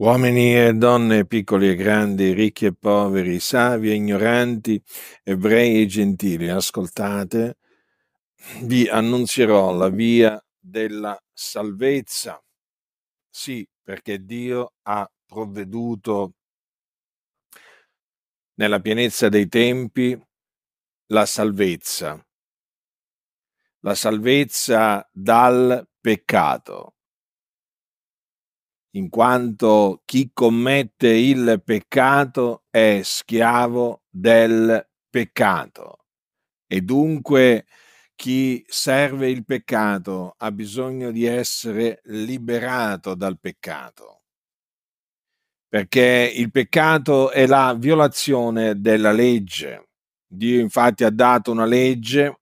Uomini e donne, piccoli e grandi, ricchi e poveri, savi e ignoranti, ebrei e gentili, ascoltate, vi annunzierò la via della salvezza. Sì, perché Dio ha provveduto nella pienezza dei tempi la salvezza, la salvezza dal peccato in quanto chi commette il peccato è schiavo del peccato e dunque chi serve il peccato ha bisogno di essere liberato dal peccato, perché il peccato è la violazione della legge. Dio infatti ha dato una legge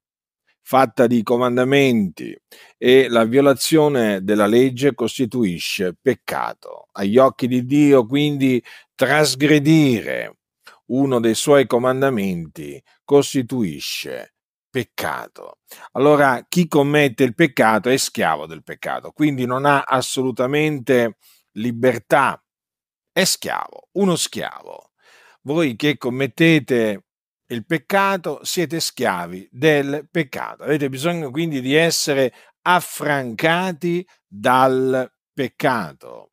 fatta di comandamenti e la violazione della legge costituisce peccato. Agli occhi di Dio, quindi, trasgredire uno dei suoi comandamenti costituisce peccato. Allora, chi commette il peccato è schiavo del peccato, quindi non ha assolutamente libertà. È schiavo, uno schiavo. Voi che commettete il peccato, siete schiavi del peccato. Avete bisogno quindi di essere affrancati dal peccato.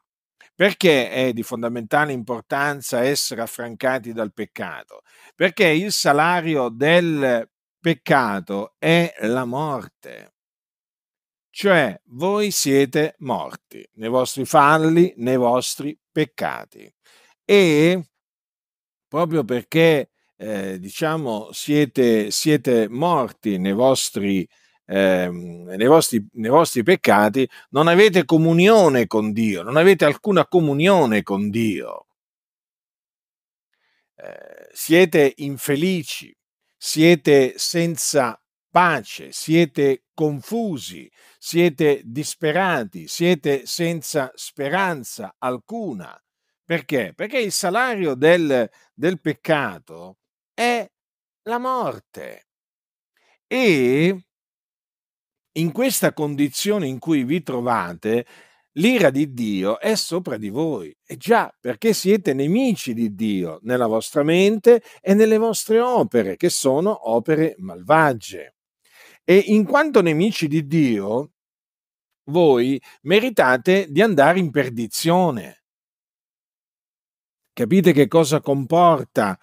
Perché è di fondamentale importanza essere affrancati dal peccato? Perché il salario del peccato è la morte. Cioè voi siete morti nei vostri falli, nei vostri peccati. E proprio perché eh, diciamo, siete, siete, morti nei vostri, eh, nei, vostri, nei vostri peccati, non avete comunione con Dio, non avete alcuna comunione con Dio. Eh, siete infelici, siete senza pace, siete confusi, siete disperati, siete senza speranza alcuna. Perché? Perché il salario del, del peccato è la morte. E in questa condizione in cui vi trovate, l'ira di Dio è sopra di voi. E già perché siete nemici di Dio nella vostra mente e nelle vostre opere, che sono opere malvagie. E in quanto nemici di Dio, voi meritate di andare in perdizione. Capite che cosa comporta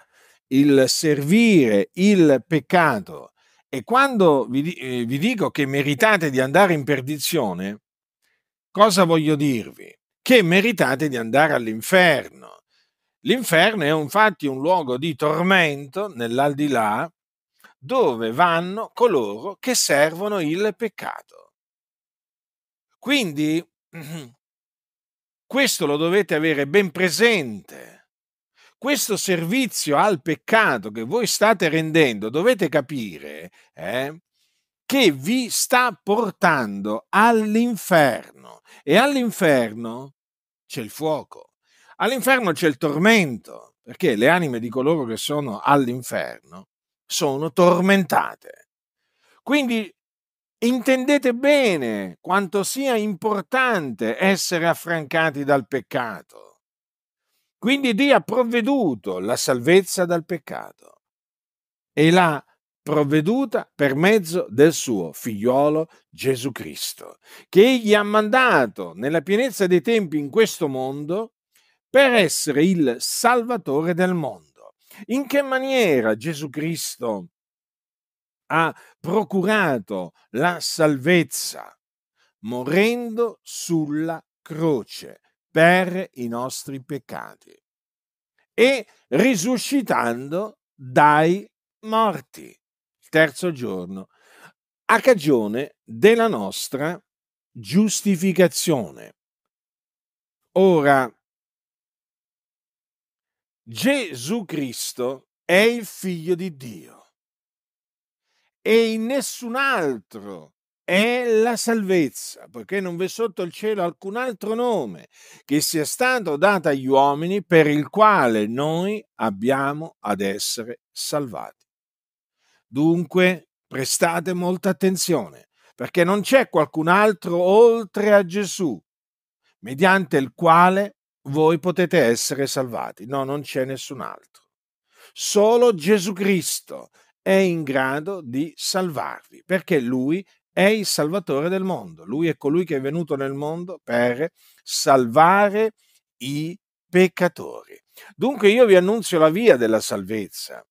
il servire il peccato e quando vi, eh, vi dico che meritate di andare in perdizione, cosa voglio dirvi? Che meritate di andare all'inferno. L'inferno è infatti un luogo di tormento nell'aldilà dove vanno coloro che servono il peccato. Quindi questo lo dovete avere ben presente questo servizio al peccato che voi state rendendo, dovete capire eh, che vi sta portando all'inferno e all'inferno c'è il fuoco, all'inferno c'è il tormento, perché le anime di coloro che sono all'inferno sono tormentate. Quindi intendete bene quanto sia importante essere affrancati dal peccato quindi Dio ha provveduto la salvezza dal peccato e l'ha provveduta per mezzo del suo figliolo Gesù Cristo, che egli ha mandato nella pienezza dei tempi in questo mondo per essere il Salvatore del mondo. In che maniera Gesù Cristo ha procurato la salvezza? Morendo sulla croce per i nostri peccati e risuscitando dai morti terzo giorno a cagione della nostra giustificazione. Ora, Gesù Cristo è il figlio di Dio e in nessun altro è la salvezza, perché non v'è sotto il cielo alcun altro nome che sia stato dato agli uomini per il quale noi abbiamo ad essere salvati. Dunque, prestate molta attenzione, perché non c'è qualcun altro oltre a Gesù, mediante il quale voi potete essere salvati. No, non c'è nessun altro. Solo Gesù Cristo è in grado di salvarvi, perché lui è il Salvatore del mondo. Lui è colui che è venuto nel mondo per salvare i peccatori. Dunque io vi annunzio la via della salvezza,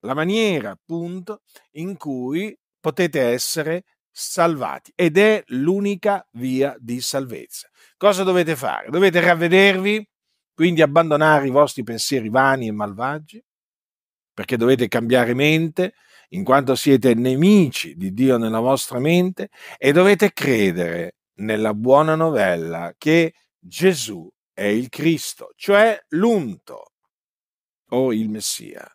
la maniera appunto in cui potete essere salvati ed è l'unica via di salvezza. Cosa dovete fare? Dovete ravvedervi, quindi abbandonare i vostri pensieri vani e malvagi, perché dovete cambiare mente, in quanto siete nemici di Dio nella vostra mente e dovete credere nella buona novella che Gesù è il Cristo, cioè l'unto o il Messia,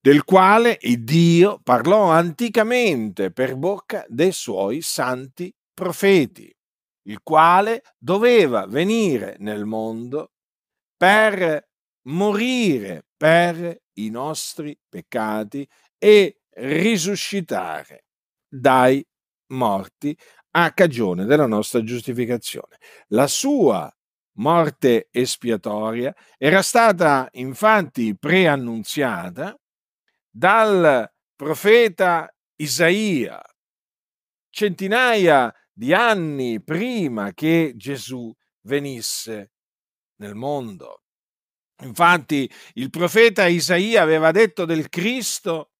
del quale Dio parlò anticamente per bocca dei suoi santi profeti, il quale doveva venire nel mondo per morire per i nostri peccati e risuscitare dai morti a cagione della nostra giustificazione. La sua morte espiatoria era stata infatti preannunziata dal profeta Isaia centinaia di anni prima che Gesù venisse nel mondo. Infatti il profeta Isaia aveva detto del Cristo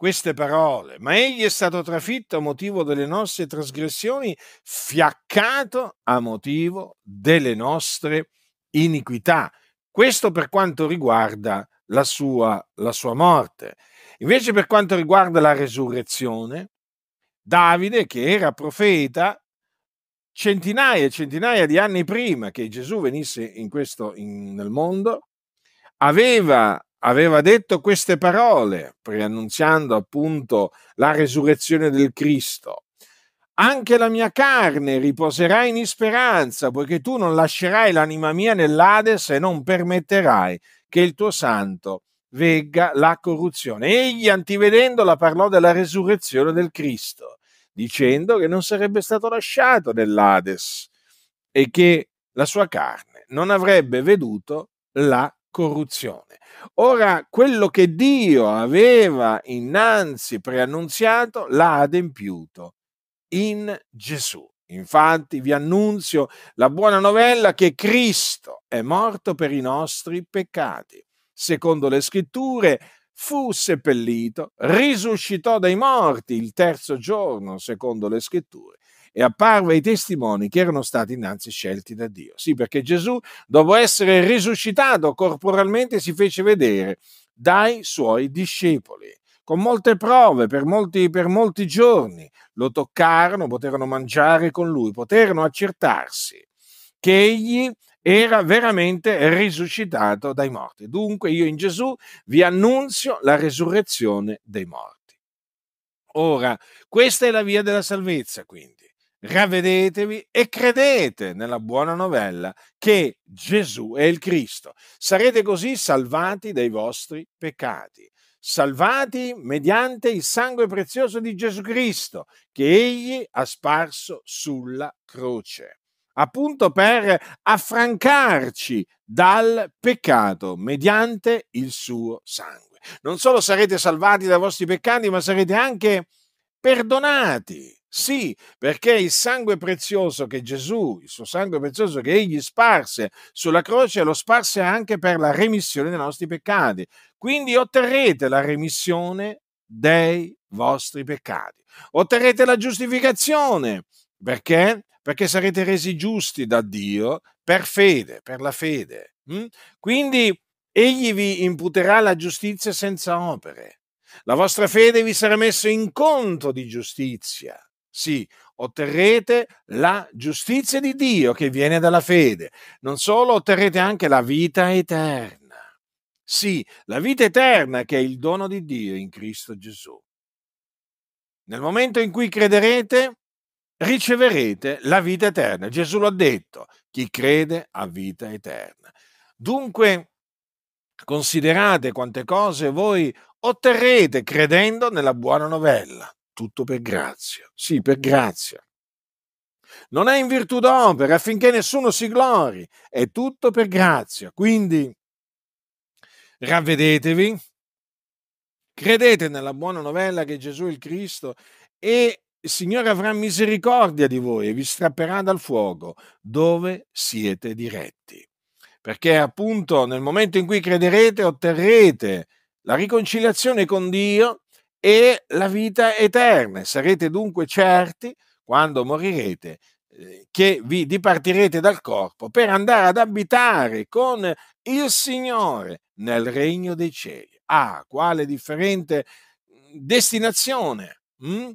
queste parole, ma egli è stato trafitto a motivo delle nostre trasgressioni, fiaccato a motivo delle nostre iniquità. Questo per quanto riguarda la sua, la sua morte. Invece per quanto riguarda la resurrezione, Davide, che era profeta, centinaia e centinaia di anni prima che Gesù venisse in questo, in, nel mondo, aveva aveva detto queste parole, preannunziando appunto la resurrezione del Cristo. Anche la mia carne riposerà in speranza, poiché tu non lascerai l'anima mia nell'Ades e non permetterai che il tuo santo vegga la corruzione. Egli, antivedendola, parlò della resurrezione del Cristo, dicendo che non sarebbe stato lasciato nell'Ades e che la sua carne non avrebbe veduto la corruzione. Ora, quello che Dio aveva innanzi preannunziato l'ha adempiuto in Gesù. Infatti vi annunzio la buona novella che Cristo è morto per i nostri peccati. Secondo le scritture fu seppellito, risuscitò dai morti il terzo giorno, secondo le scritture, e apparve ai testimoni che erano stati innanzi scelti da Dio. Sì, perché Gesù, dopo essere risuscitato corporalmente, si fece vedere dai suoi discepoli con molte prove per molti, per molti giorni. Lo toccarono, poterono mangiare con lui, poterono accertarsi che egli era veramente risuscitato dai morti. Dunque io in Gesù vi annunzio la resurrezione dei morti. Ora, questa è la via della salvezza, quindi. Ravvedetevi e credete nella buona novella che Gesù è il Cristo. Sarete così salvati dai vostri peccati, salvati mediante il sangue prezioso di Gesù Cristo che egli ha sparso sulla croce, appunto per affrancarci dal peccato mediante il suo sangue. Non solo sarete salvati dai vostri peccati, ma sarete anche perdonati sì, perché il sangue prezioso che Gesù, il suo sangue prezioso che egli sparse sulla croce, lo sparse anche per la remissione dei nostri peccati. Quindi otterrete la remissione dei vostri peccati. Otterrete la giustificazione. Perché? Perché sarete resi giusti da Dio per fede, per la fede. Hm? Quindi egli vi imputerà la giustizia senza opere. La vostra fede vi sarà messa in conto di giustizia sì, otterrete la giustizia di Dio che viene dalla fede. Non solo, otterrete anche la vita eterna. Sì, la vita eterna che è il dono di Dio in Cristo Gesù. Nel momento in cui crederete, riceverete la vita eterna. Gesù l'ha detto, chi crede ha vita eterna. Dunque, considerate quante cose voi otterrete credendo nella buona novella tutto per grazia. Sì, per grazia. Non è in virtù d'opera affinché nessuno si glori, è tutto per grazia. Quindi ravvedetevi, credete nella buona novella che Gesù è il Cristo e il Signore avrà misericordia di voi e vi strapperà dal fuoco dove siete diretti. Perché appunto nel momento in cui crederete otterrete la riconciliazione con Dio e la vita eterna. Sarete dunque certi, quando morirete, eh, che vi dipartirete dal corpo per andare ad abitare con il Signore nel regno dei cieli. Ah, quale differente mm, destinazione mh? Mm,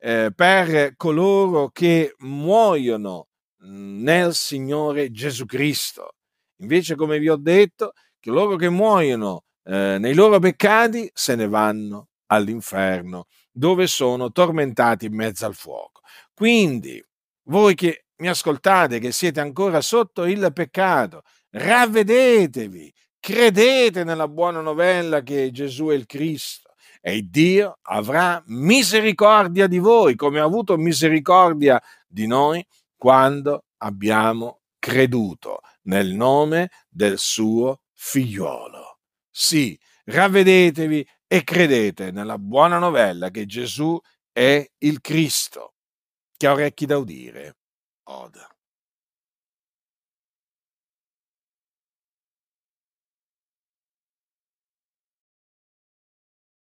eh, per coloro che muoiono mm, nel Signore Gesù Cristo. Invece, come vi ho detto, coloro che muoiono eh, nei loro peccati se ne vanno all'inferno, dove sono tormentati in mezzo al fuoco. Quindi, voi che mi ascoltate, che siete ancora sotto il peccato, ravvedetevi, credete nella buona novella che Gesù è il Cristo e Dio avrà misericordia di voi, come ha avuto misericordia di noi quando abbiamo creduto nel nome del suo figliolo. Sì, ravvedetevi e credete nella buona novella che Gesù è il Cristo. Chi ha orecchi da udire, oda.